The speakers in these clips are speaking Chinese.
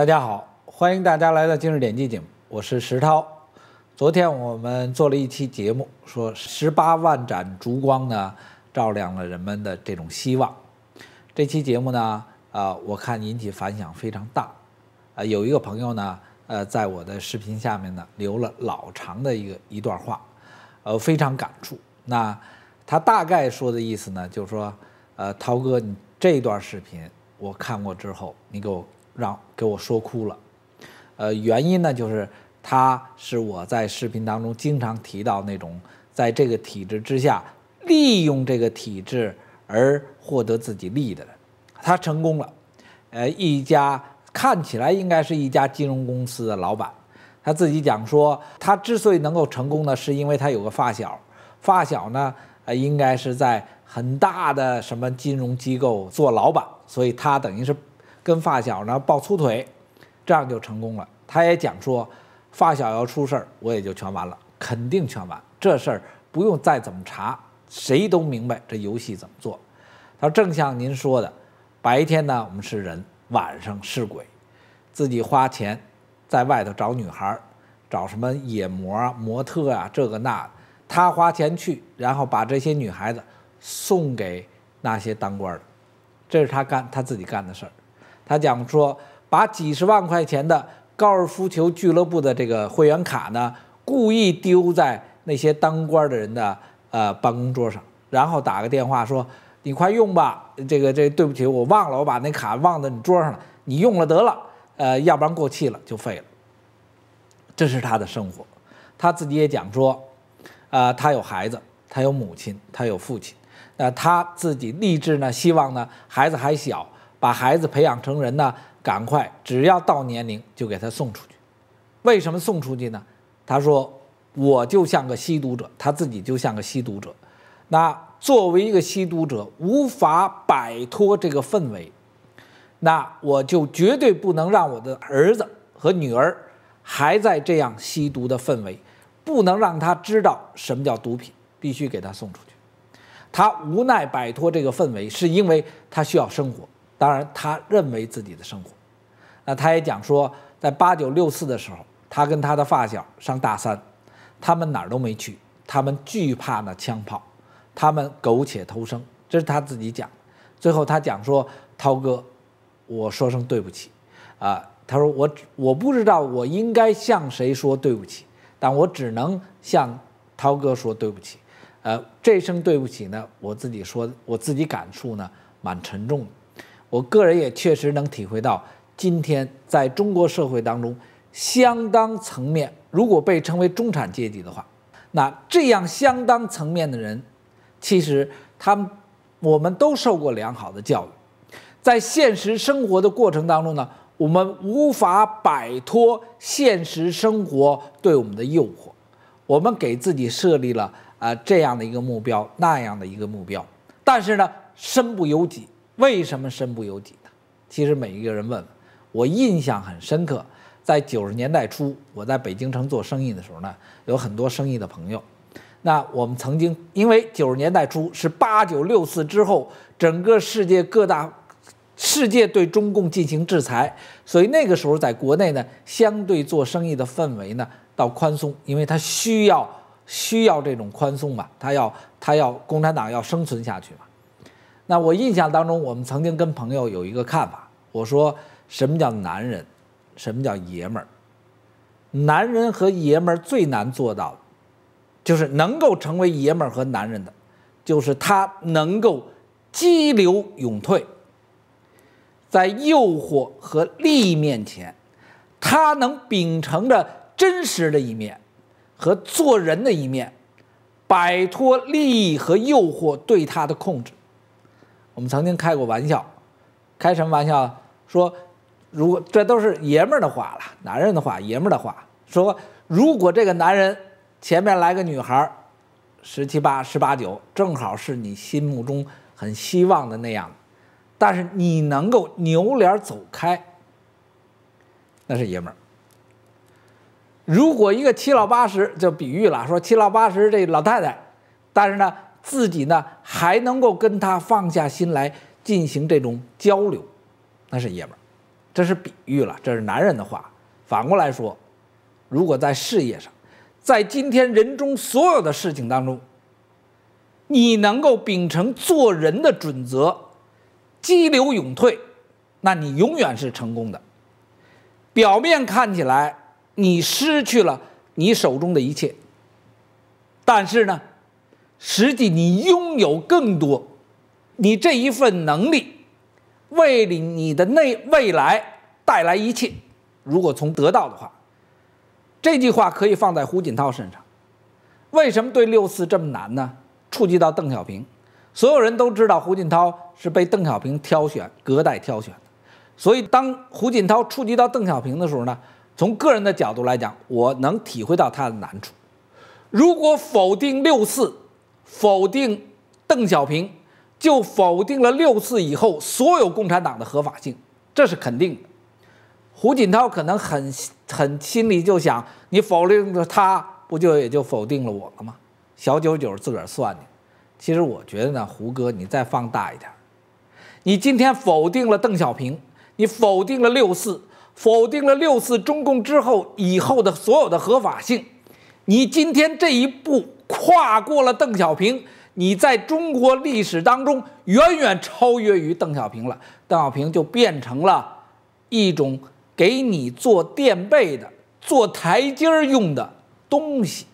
大家好，欢迎大家来到今日击节目，我是石涛。昨天我们做了一期节目，说十八万盏烛光呢，照亮了人们的这种希望。这期节目呢，呃，我看引起反响非常大。呃，有一个朋友呢，呃，在我的视频下面呢，留了老长的一个一段话，呃，非常感触。那他大概说的意思呢，就是说，呃，涛哥，你这段视频我看过之后，你给我。让给我说哭了，呃，原因呢就是他是我在视频当中经常提到那种在这个体制之下利用这个体制而获得自己利益的人，他成功了，呃，一家看起来应该是一家金融公司的老板，他自己讲说他之所以能够成功呢，是因为他有个发小，发小呢呃应该是在很大的什么金融机构做老板，所以他等于是。跟发小呢抱粗腿，这样就成功了。他也讲说，发小要出事儿，我也就全完了，肯定全完。这事儿不用再怎么查，谁都明白这游戏怎么做。他说：“正像您说的，白天呢我们是人，晚上是鬼。自己花钱在外头找女孩，找什么野模啊、模特啊，这个那。他花钱去，然后把这些女孩子送给那些当官的，这是他干他自己干的事儿。”他讲说，把几十万块钱的高尔夫球俱乐部的这个会员卡呢，故意丢在那些当官的人的呃办公桌上，然后打个电话说：“你快用吧，这个这对不起，我忘了，我把那卡忘在你桌上了，你用了得了，呃，要不然过期了就废了。”这是他的生活，他自己也讲说，啊，他有孩子，他有母亲，他有父亲，那他自己励志呢，希望呢，孩子还小。把孩子培养成人呢？赶快，只要到年龄就给他送出去。为什么送出去呢？他说：“我就像个吸毒者，他自己就像个吸毒者。那作为一个吸毒者，无法摆脱这个氛围。那我就绝对不能让我的儿子和女儿还在这样吸毒的氛围，不能让他知道什么叫毒品，必须给他送出去。他无奈摆脱这个氛围，是因为他需要生活。”当然，他认为自己的生活。那他也讲说，在八九六四的时候，他跟他的发小上大三，他们哪儿都没去，他们惧怕那枪炮，他们苟且偷生。这是他自己讲。最后，他讲说：“涛哥，我说声对不起。”啊，他说：“我我不知道我应该向谁说对不起，但我只能向涛哥说对不起。”呃，这声对不起呢，我自己说，我自己感触呢，蛮沉重的。我个人也确实能体会到，今天在中国社会当中，相当层面如果被称为中产阶级的话，那这样相当层面的人，其实他我们都受过良好的教育，在现实生活的过程当中呢，我们无法摆脱现实生活对我们的诱惑，我们给自己设立了啊这样的一个目标那样的一个目标，但是呢，身不由己。为什么身不由己呢？其实每一个人问问，我印象很深刻。在九十年代初，我在北京城做生意的时候呢，有很多生意的朋友。那我们曾经因为九十年代初是八九六四之后，整个世界各大世界对中共进行制裁，所以那个时候在国内呢，相对做生意的氛围呢到宽松，因为它需要需要这种宽松嘛，它要它要共产党要生存下去嘛。那我印象当中，我们曾经跟朋友有一个看法。我说，什么叫男人，什么叫爷们儿？男人和爷们儿最难做到的，就是能够成为爷们儿和男人的，就是他能够激流勇退。在诱惑和利益面前，他能秉承着真实的一面和做人的一面，摆脱利益和诱惑对他的控制。我们曾经开过玩笑，开什么玩笑？说，如果这都是爷们儿的话了，男人的话，爷们儿的话，说如果这个男人前面来个女孩，十七八、十八九，正好是你心目中很希望的那样，但是你能够扭脸走开，那是爷们儿。如果一个七老八十，就比喻了，说七老八十这老太太，但是呢。自己呢，还能够跟他放下心来进行这种交流，那是爷们儿，这是比喻了，这是男人的话。反过来说，如果在事业上，在今天人中所有的事情当中，你能够秉承做人的准则，激流勇退，那你永远是成功的。表面看起来你失去了你手中的一切，但是呢？实际你拥有更多，你这一份能力，为了你的内未来带来一切。如果从得到的话，这句话可以放在胡锦涛身上。为什么对六四这么难呢？触及到邓小平，所有人都知道胡锦涛是被邓小平挑选、隔代挑选的。所以当胡锦涛触及到邓小平的时候呢，从个人的角度来讲，我能体会到他的难处。如果否定六四，否定邓小平，就否定了六四以后所有共产党的合法性，这是肯定的。胡锦涛可能很很心里就想，你否定了他，不就也就否定了我了吗？小九九自个儿算的。其实我觉得呢，胡哥，你再放大一点你今天否定了邓小平，你否定了六四，否定了六四中共之后以后的所有的合法性，你今天这一步。跨过了邓小平，你在中国历史当中远远超越于邓小平了。邓小平就变成了一种给你做垫背的、做台阶儿用的东西，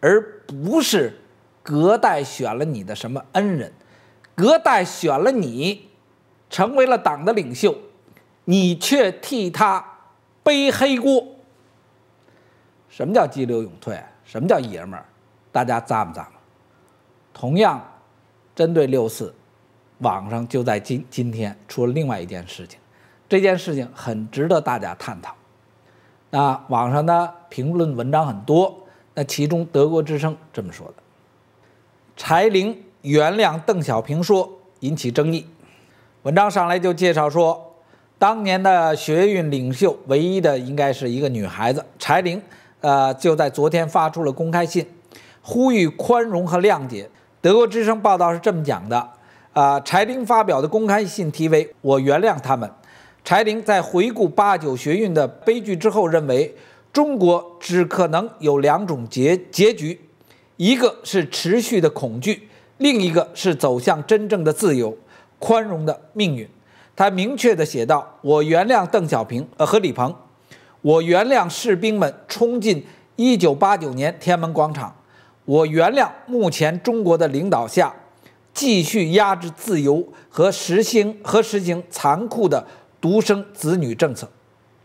而不是隔代选了你的什么恩人，隔代选了你，成为了党的领袖，你却替他背黑锅。什么叫激流勇退？什么叫爷们儿？大家咋不咋么？同样针对六四，网上就在今今天出了另外一件事情，这件事情很值得大家探讨。那网上的评论文章很多，那其中《德国之声》这么说的：柴玲原谅邓小平说引起争议。文章上来就介绍说，当年的学运领袖唯一的应该是一个女孩子，柴玲，呃，就在昨天发出了公开信。呼吁宽容和谅解。德国之声报道是这么讲的：啊，柴玲发表的公开信题为“我原谅他们”。柴玲在回顾八九学运的悲剧之后，认为中国只可能有两种结结局，一个是持续的恐惧，另一个是走向真正的自由、宽容的命运。他明确地写道：“我原谅邓小平，呃，和李鹏；我原谅士兵们冲进1989年天安门广场。”我原谅目前中国的领导下继续压制自由和实行和实行残酷的独生子女政策，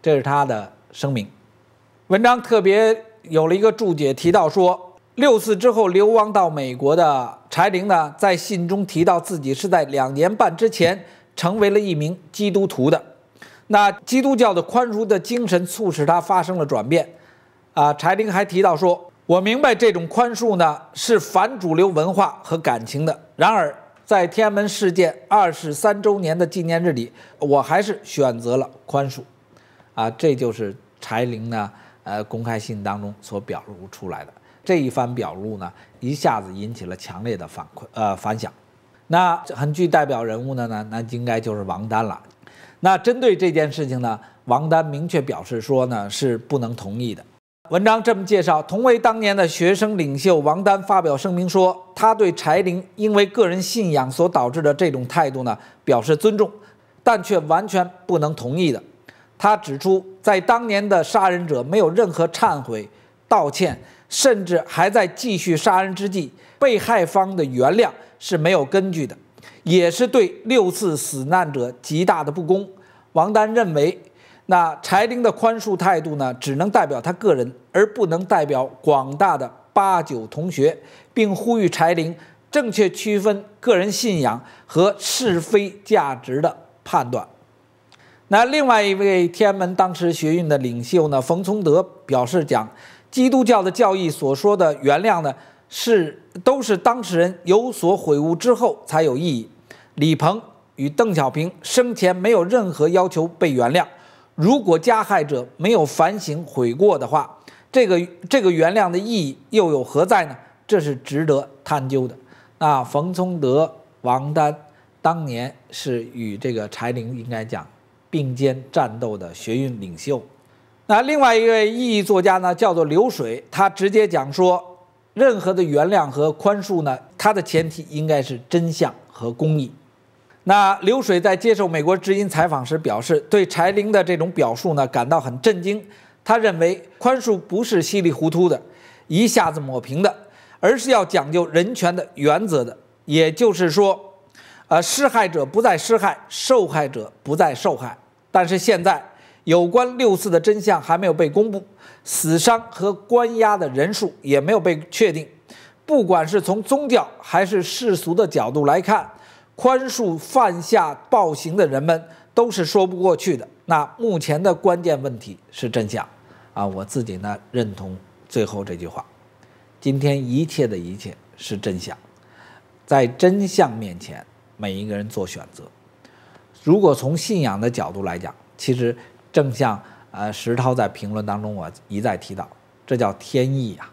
这是他的声明。文章特别有了一个注解，提到说，六四之后流亡到美国的柴玲呢，在信中提到自己是在两年半之前成为了一名基督徒的。那基督教的宽容的精神促使他发生了转变。啊，柴玲还提到说。我明白这种宽恕呢是反主流文化和感情的，然而在天安门事件二十三周年的纪念日里，我还是选择了宽恕，啊，这就是柴玲呢，呃，公开信当中所表露出来的这一番表露呢，一下子引起了强烈的反馈，呃，反响。那很具代表人物的呢，那应该就是王丹了。那针对这件事情呢，王丹明确表示说呢，是不能同意的。文章这么介绍，同为当年的学生领袖王丹发表声明说，他对柴玲因为个人信仰所导致的这种态度呢，表示尊重，但却完全不能同意的。他指出，在当年的杀人者没有任何忏悔、道歉，甚至还在继续杀人之际，被害方的原谅是没有根据的，也是对六次死难者极大的不公。王丹认为。那柴玲的宽恕态度呢，只能代表他个人，而不能代表广大的八九同学，并呼吁柴玲正确区分个人信仰和是非价值的判断。那另外一位天安门当时学运的领袖呢，冯从德表示讲，基督教的教义所说的原谅呢，是都是当事人有所悔悟之后才有意义。李鹏与邓小平生前没有任何要求被原谅。如果加害者没有反省悔过的话，这个这个原谅的意义又有何在呢？这是值得探究的。那冯聪德、王丹当年是与这个柴玲应该讲并肩战斗的学运领袖。那另外一位异议作家呢，叫做流水，他直接讲说，任何的原谅和宽恕呢，它的前提应该是真相和公义。那刘水在接受美国之音采访时表示，对柴玲的这种表述呢感到很震惊。他认为，宽恕不是稀里糊涂的，一下子抹平的，而是要讲究人权的原则的。也就是说，呃，施害者不再施害，受害者不再受害。但是现在，有关六四的真相还没有被公布，死伤和关押的人数也没有被确定。不管是从宗教还是世俗的角度来看。宽恕犯下暴行的人们都是说不过去的。那目前的关键问题是真相，啊，我自己呢认同最后这句话。今天一切的一切是真相，在真相面前，每一个人做选择。如果从信仰的角度来讲，其实正像呃石涛在评论当中，我一再提到，这叫天意呀。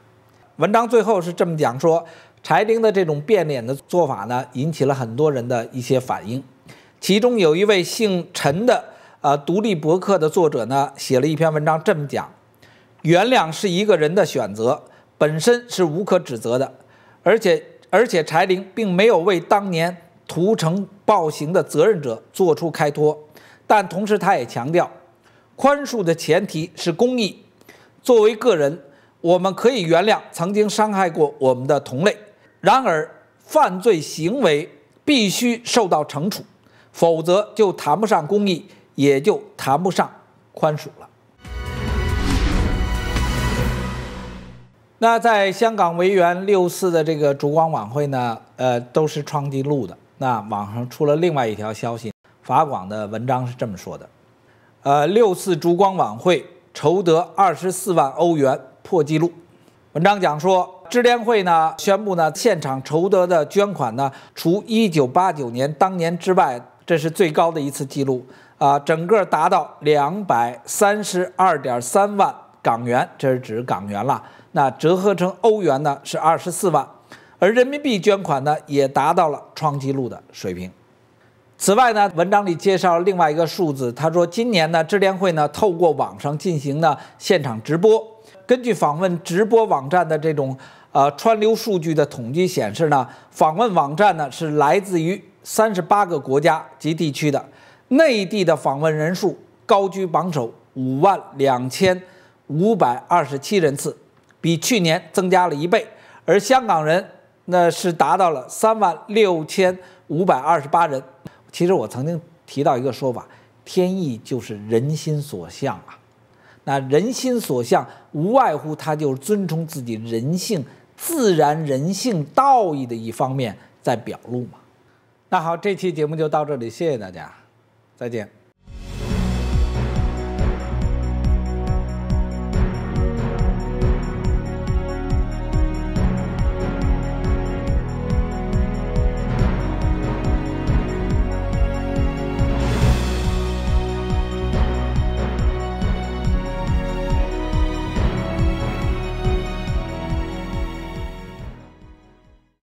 文章最后是这么讲说。柴玲的这种变脸的做法呢，引起了很多人的一些反应，其中有一位姓陈的呃独立博客的作者呢，写了一篇文章，这么讲：原谅是一个人的选择，本身是无可指责的，而且而且柴玲并没有为当年屠城暴行的责任者做出开脱，但同时他也强调，宽恕的前提是公义。作为个人，我们可以原谅曾经伤害过我们的同类。然而，犯罪行为必须受到惩处，否则就谈不上公益，也就谈不上宽恕了。那在香港维园六次的这个烛光晚会呢？呃，都是创纪录的。那网上出了另外一条消息，法广的文章是这么说的：呃，六次烛光晚会筹得二十四万欧元破纪录。文章讲说。智联会呢宣布呢，现场筹得的捐款呢，除一九八九年当年之外，这是最高的一次记录啊，整个达到两百三十二点三万港元，这是指港元了。那折合成欧元呢是二十四万，而人民币捐款呢也达到了创纪录的水平。此外呢，文章里介绍了另外一个数字，他说今年呢，智联会呢透过网上进行呢现场直播，根据访问直播网站的这种。呃，川流数据的统计显示呢，访问网站呢是来自于三十八个国家及地区的，内地的访问人数高居榜首，五万两千五百二十七人次，比去年增加了一倍，而香港人那是达到了三万六千五百二十八人。其实我曾经提到一个说法，天意就是人心所向啊，那人心所向无外乎他就是遵从自己人性。自然、人性、道义的一方面在表露嘛。那好，这期节目就到这里，谢谢大家，再见。